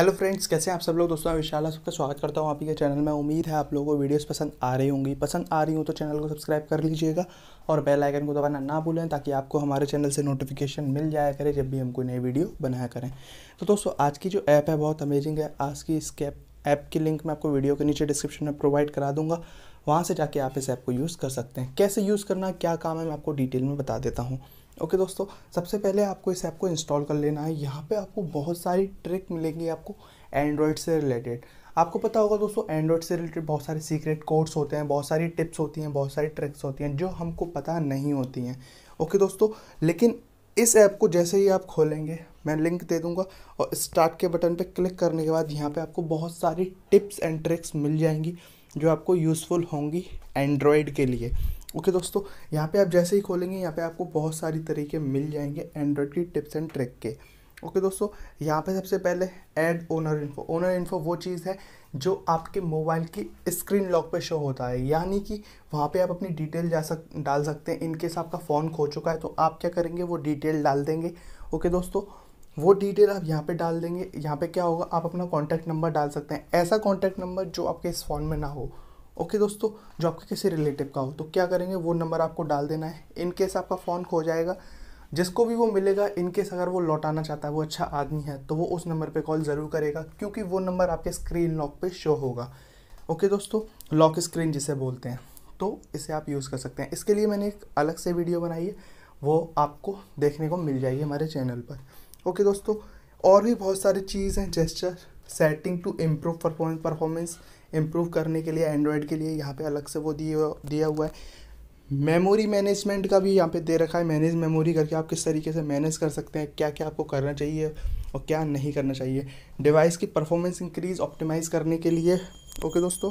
hello friends कैसे हैं आप सब लोग दोस्तों विशाल सबका स्वागत करता हूं आप ही के चैनल में उम्मीद है आप लोगों को वीडियोस पसंद आ रही होंगी पसंद आ रही हो तो चैनल को सब्सक्राइब कर लीजिएगा और बेल आइकन को दबाना ना भूलें ताकि आपको हमारे चैनल से नोटिफिकेशन मिल जाया करे जब भी हम कोई नई वीडियो बनाया करें तो दोस्तों आज की जो ऐप है बहुत अमेजिंग है आज की इस ऐप की लिंक मैं आपको वीडियो के नीचे डिस्क्रिप्शन में प्रोवाइड करा दूंगा वहाँ से जाके आप इस ऐप को यूज़ कर सकते हैं कैसे यूज़ करना क्या काम है मैं आपको डिटेल में बता देता हूँ ओके दोस्तों सबसे पहले आपको इस ऐप को इंस्टॉल कर लेना है यहाँ पे आपको बहुत सारी ट्रिक मिलेंगी आपको एंड्रॉयड से रिलेटेड आपको पता होगा दोस्तों एंड्रॉयड से रिलेटेड बहुत सारे सीक्रेट कोड्स होते हैं बहुत सारी टिप्स होती हैं बहुत सारी ट्रिक्स होती हैं जो हमको पता नहीं होती हैं ओके दोस्तों लेकिन इस ऐप को जैसे ही आप खोलेंगे मैं लिंक दे दूंगा और स्टार्ट के बटन पे क्लिक करने के बाद यहाँ पे आपको बहुत सारी टिप्स एंड ट्रिक्स मिल जाएंगी जो आपको यूज़फुल होंगी एंड्रॉयड के लिए ओके दोस्तों यहाँ पे आप जैसे ही खोलेंगे यहाँ पे आपको बहुत सारी तरीके मिल जाएंगे एंड्रॉयड की टिप्स एंड ट्रिक के ओके दोस्तों यहाँ पे सबसे पहले add owner info owner info वो चीज़ है जो आपके मोबाइल की स्क्रीन लॉक पे शो होता है यानी कि वहाँ पे आप अपनी डिटेल जा सक डाल सकते हैं इनकेस आपका फ़ोन खो चुका है तो आप क्या करेंगे वो डिटेल डाल देंगे ओके दोस्तों वो डिटेल आप यहाँ पे डाल देंगे यहाँ पे क्या होगा आप अपना कॉन्टैक्ट नंबर डाल सकते हैं ऐसा कॉन्टैक्ट नंबर जो आपके इस फ़ोन में ना हो ओके दोस्तों जो आपके किसी रिलेटिव का हो तो क्या करेंगे वो नंबर आपको डाल देना है इन केस आपका फ़ोन खो जाएगा जिसको भी वो मिलेगा इनकेस अगर वो लौटाना चाहता है वो अच्छा आदमी है तो वो उस नंबर पे कॉल ज़रूर करेगा क्योंकि वो नंबर आपके स्क्रीन लॉक पे शो होगा ओके दोस्तों लॉक स्क्रीन जिसे बोलते हैं तो इसे आप यूज़ कर सकते हैं इसके लिए मैंने एक अलग से वीडियो बनाई है वो आपको देखने को मिल जाएगी हमारे चैनल पर ओके दोस्तों और भी बहुत सारी चीज़ हैं gesture setting to improve performance improve करने के लिए एंड्रॉयड के लिए यहाँ पे अलग से वो दिए दिया हुआ है मेमोरी मैनेजमेंट का भी यहाँ पे दे रखा है मैनेज मेमोरी करके आप किस तरीके से मैनेज कर सकते हैं क्या क्या आपको करना चाहिए और क्या नहीं करना चाहिए डिवाइस की परफॉर्मेंस इंक्रीज ऑप्टिमाइज़ करने के लिए ओके दोस्तों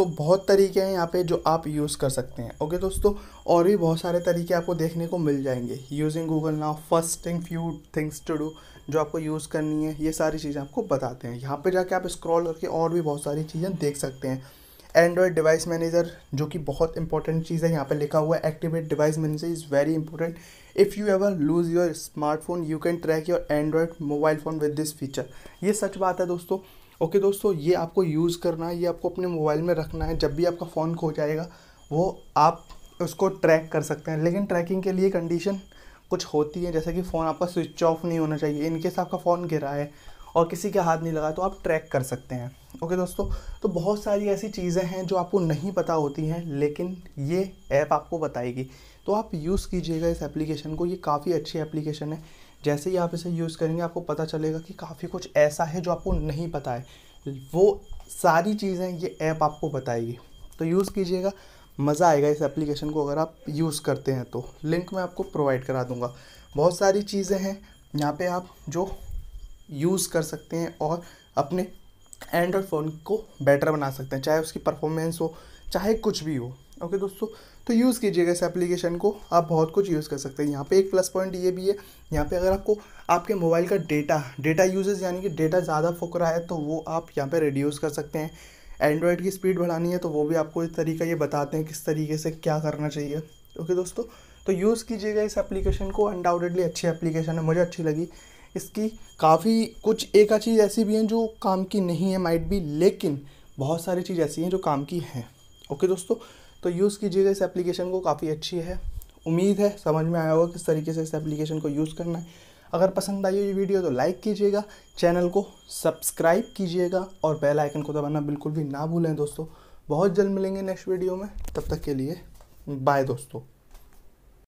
तो बहुत तरीके हैं यहाँ पे जो आप यूज़ कर सकते हैं ओके दोस्तों और भी बहुत सारे तरीके आपको देखने को मिल जाएंगे using Google now first thing few things to do जो आपको यूज़ करनी है ये सारी चीज़ें आपको बताते हैं यहाँ पे जाके आप स्क्रॉल करके और भी बहुत सारी चीज़ें देख सकते हैं एंड्रॉयड डिवाइस मैनेजर जो कि बहुत इंपॉर्टेंट चीज़ है यहाँ पे लिखा हुआ है activate device manager is very important if you ever lose your smartphone you can track your Android mobile phone with this feature ये सच बात है दोस्तों ओके दोस्तों ये आपको यूज़ करना है ये आपको अपने मोबाइल में रखना है जब भी आपका फ़ोन खो जाएगा वो आप उसको ट्रैक कर सकते हैं लेकिन ट्रैकिंग के लिए कंडीशन कुछ होती है जैसे कि फ़ोन आपका स्विच ऑफ नहीं होना चाहिए इनकेस आपका फ़ोन गिरा है और किसी के हाथ नहीं लगा तो आप ट्रैक कर सकते हैं ओके दोस्तों तो बहुत सारी ऐसी चीज़ें हैं जो आपको नहीं पता होती हैं लेकिन ये ऐप आपको बताएगी तो आप यूज़ कीजिएगा इस एप्लीकेशन को ये काफ़ी अच्छी एप्लीकेशन है जैसे ही आप इसे यूज़ करेंगे आपको पता चलेगा कि काफ़ी कुछ ऐसा है जो आपको नहीं पता है वो सारी चीज़ें ये ऐप आपको बताएगी तो यूज़ कीजिएगा मज़ा आएगा इस एप्लीकेशन को अगर आप यूज़ करते हैं तो लिंक मैं आपको प्रोवाइड करा दूँगा बहुत सारी चीज़ें हैं यहाँ पे आप जो यूज़ कर सकते हैं और अपने एंड्रॉयड फ़ोन को बेटर बना सकते हैं चाहे उसकी परफॉर्मेंस हो चाहे कुछ भी हो ओके दोस्तों तो यूज़ कीजिएगा इस एप्लीकेशन को आप बहुत कुछ यूज़ कर सकते हैं यहाँ पे एक प्लस पॉइंट ये भी है यहाँ पे अगर आपको आपके मोबाइल का डेटा डेटा यूजेज यानी कि डेटा ज़्यादा फुक रहा है तो वो आप यहाँ पे रिड्यूस कर सकते हैं एंड्रॉयड की स्पीड बढ़ानी है तो वो भी आपको इस तरीका ये बताते हैं किस तरीके से क्या करना चाहिए ओके दोस्तों तो यूज़ कीजिएगा इस एप्लीकेशन को अनडाउटेडली अच्छी एप्लीकेशन है मुझे अच्छी लगी इसकी काफ़ी कुछ एक आ चीज़ ऐसी भी हैं जो काम की नहीं है माइट भी लेकिन बहुत सारी चीज़ ऐसी हैं जो काम की हैं ओके दोस्तों तो यूज़ कीजिएगा इस एप्लीकेशन को काफ़ी अच्छी है उम्मीद है समझ में आया होगा किस तरीके से इस एप्लीकेशन को यूज़ करना है अगर पसंद आई हो ये वीडियो तो लाइक कीजिएगा चैनल को सब्सक्राइब कीजिएगा और बेल आइकन को दबाना बिल्कुल भी ना भूलें दोस्तों बहुत जल्द मिलेंगे नेक्स्ट वीडियो में तब तक के लिए बाय दोस्तों